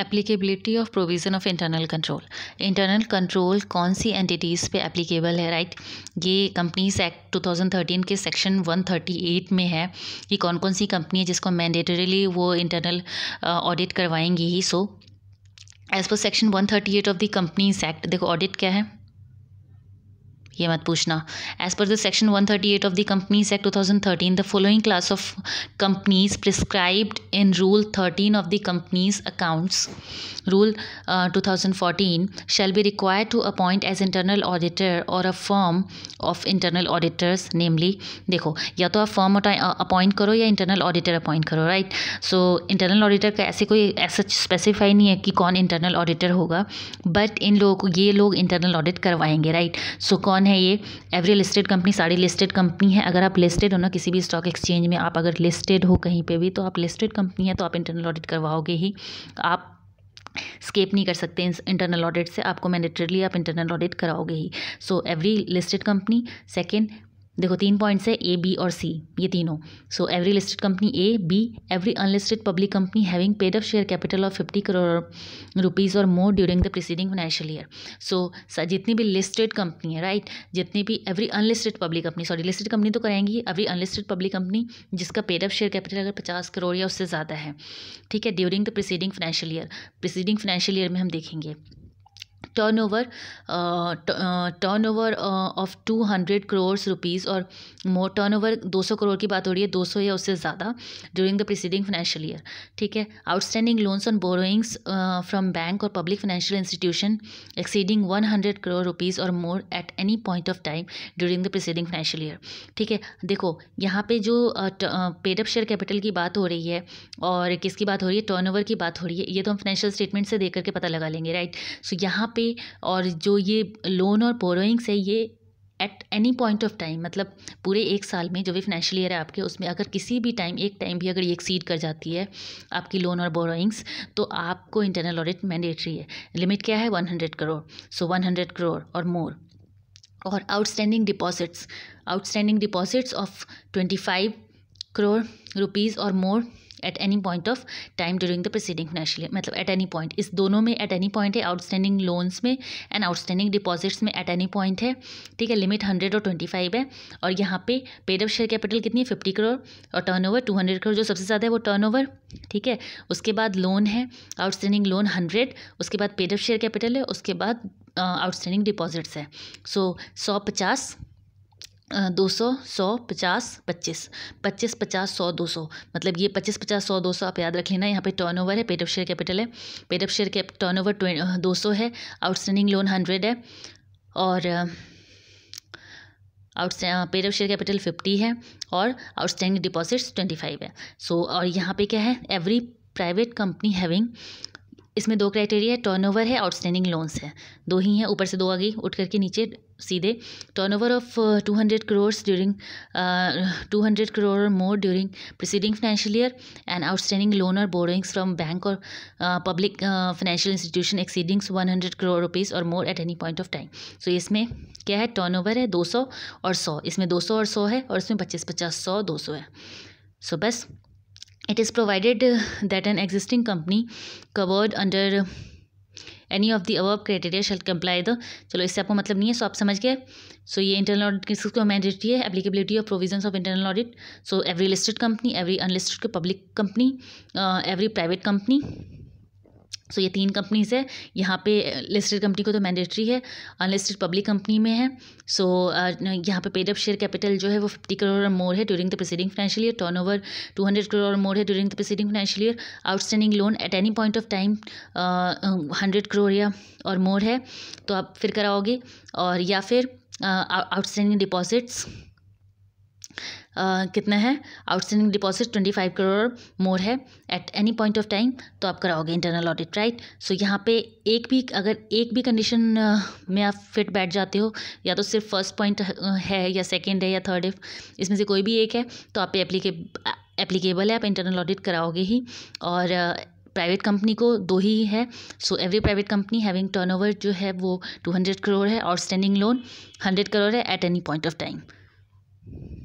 applicability of provision of internal control internal control कौन सी entities पे एप्लीकेबल है राइट ये कंपनीज एक्ट 2013 के सेक्शन 138 में है कि कौन कौन सी कंपनी है जिसको मैंडेटरीली वो इंटरनल ऑडिट uh, करवाएंगी ही so as per section 138 of the companies act देखो ऑडिट क्या है ये मत पूछना as per the section one thirty eight of the companies act thirteen the following class of companies prescribed in rule thirteen of the companies accounts rule fourteen shall be required to appoint as internal auditor और a firm of internal auditors namely देखो या तो आप firm appoint करो या internal auditor appoint करो right so internal auditor का ऐसे कोई ऐसा स्पेसिफाई नहीं है कि कौन इंटरनल ऑडिटर होगा बट इन लोग ये लोग इंटरनल ऑडिट करवाएंगे राइट सो कौन कौन है ये एवरी लिस्टेड कंपनी सारी लिस्टेड कंपनी है अगर आप लिस्टेड हो ना किसी भी स्टॉक एक्सचेंज में आप अगर लिस्टेड हो कहीं पे भी तो आप लिस्टेड कंपनी है तो आप इंटरनल ऑडिट करवाओगे ही आप स्केप नहीं कर सकते इंटरनल ऑडिट से आपको मैंडेटरली आप इंटरनल ऑडिट कराओगे ही so every listed company second देखो तीन पॉइंट्स है ए बी और सी ये तीनों so every listed company A B every unlisted public company having paid up share capital of fifty crore rupees और more during the preceding financial year so जितनी भी listed company है right जितनी भी every unlisted public company sorry listed company तो करेंगी every unlisted public company जिसका paid up share capital अगर पचास करोड़ या उससे ज़्यादा है ठीक है during the preceding financial year preceding financial year में हम देखेंगे turnover turnover of two hundred crores rupees और मोर टर्नओवर दो सौ करोड़ की बात हो रही है दो सौ या उससे ज़्यादा during the preceding financial year ठीक है outstanding loans on borrowings from bank और public financial institution exceeding one hundred crore rupees और more at any point of time during the preceding financial year ठीक है देखो यहाँ पे जो पेडअप शेयर कैपिटल की बात हो रही है और किसकी बात हो रही है टर्नओवर की बात हो रही है ये तो हम फाइनेंशियल स्टेटमेंट से देख करके पता लगा लेंगे राइट सो यहाँ पे पे और जो ये लोन और बोरोइंग्स है ये at any point of time मतलब पूरे एक साल में जो भी फाइनेंशियल ईयर है आपके उसमें अगर किसी भी टाइम एक टाइम भी अगर ये एक्सीड कर जाती है आपकी लोन और बोरोइंग्स तो आपको इंटरनल ऑडिट मैंडेटरी है लिमिट क्या है one hundred crore so one hundred crore और मोर और outstanding deposits outstanding deposits of twenty five crore rupees और more at any point of time during the proceeding financial मतलब एट एनी पॉइंट इस दोनों में एट एनी पॉइंट है आउटस्टैंडिंग लोन्स में and outstanding deposits में एट एनी पॉइंट है ठीक है लिमिट हंड्रेड और ट्वेंटी फाइव है और यहाँ पे पेड ऑफ़ शेयर कैपिटल कितनी है फिफ्टी करोड़ और turn over two hundred crore जो सबसे ज़्यादा है वो टर्न ओवर ठीक है उसके बाद लोन है आउटस्टैंडिंग लोन हंड्रेड उसके बाद पेड ऑफ शेयर कैपिटल है उसके बाद आउटस्टैंडिंग uh, डिपॉजिट्स है सो सौ पचास दो सौ सौ पचास पच्चीस पच्चीस पचास सौ दो सौ मतलब ये पच्चीस पचास सौ दो सौ आप याद रख लेना यहाँ पे टर्नओवर है पेड ऑफ शेयर कैपिटल है पेड ऑफ शेयर के ट्वें दो सौ है आउटस्टैंडिंग लोन हंड्रेड है और out paid of share capital fifty है और आउटस्टैंडिंग डिपॉजिट्स ट्वेंटी फाइव है सो so, और यहाँ पे क्या है एवरी प्राइवेट कंपनी हैविंग इसमें दो क्राइटेरिया है टर्नओवर है आउटस्टैंडिंग लोन्स है दो ही हैं ऊपर से दो आ गई उठ करके नीचे सीधे turnover of two hundred crores during two hundred crore more during preceding financial year and outstanding loan और बोरोइंग्स फ्रॉम बैंक और public financial institution exceedings one hundred crore rupees और more at any point of time so इसमें क्या है turn over है दो सौ और सौ इसमें दो सौ और सौ है और इसमें पच्चीस पचास सौ दो सौ है सो so, बस it is provided uh, that an existing company covered under any of the above criteria shall comply the चलो इससे आपको मतलब नहीं है सो आप समझ गए सो ये इंटरनल ऑडिट किस मैंडेटरी है applicability of provisions of internal audit so every listed company every unlisted public company every private company so so, ये तीन कंपनीज़ है यहाँ पे लिस्टेड कंपनी को तो मैंडेटरी है अनलिस्टेड पब्लिक कंपनी में है सो so, यहाँ पे पेड अप शेयर कैपिटल जो है वो फिफ्टी करोड़ और मोर है during the preceding financial year turn over two hundred crore और मोर है during the preceding financial year outstanding loan at any point of time hundred crore या और मोर है तो आप फिर कराओगे और या फिर आउटस्टैंडिंग डिपॉजिट्स कितना है outstanding deposit twenty five crore more है at any point of time तो आप कराओगे इंटरनल ऑडिट राइट सो यहाँ पे एक भी अगर एक भी कंडीशन में आप फिट बैठ जाते हो या तो सिर्फ फर्स्ट पॉइंट है या सेकेंड है या थर्ड है इसमें से कोई भी एक है तो आप एप्लीकेबल है आप इंटरनल ऑडिट कराओगे ही और प्राइवेट कंपनी को दो ही है so every private company having turnover जो है वो टू हंड्रेड करोड़ है आउटस्टैंडिंग लोन हंड्रेड करोड़ है at any point of time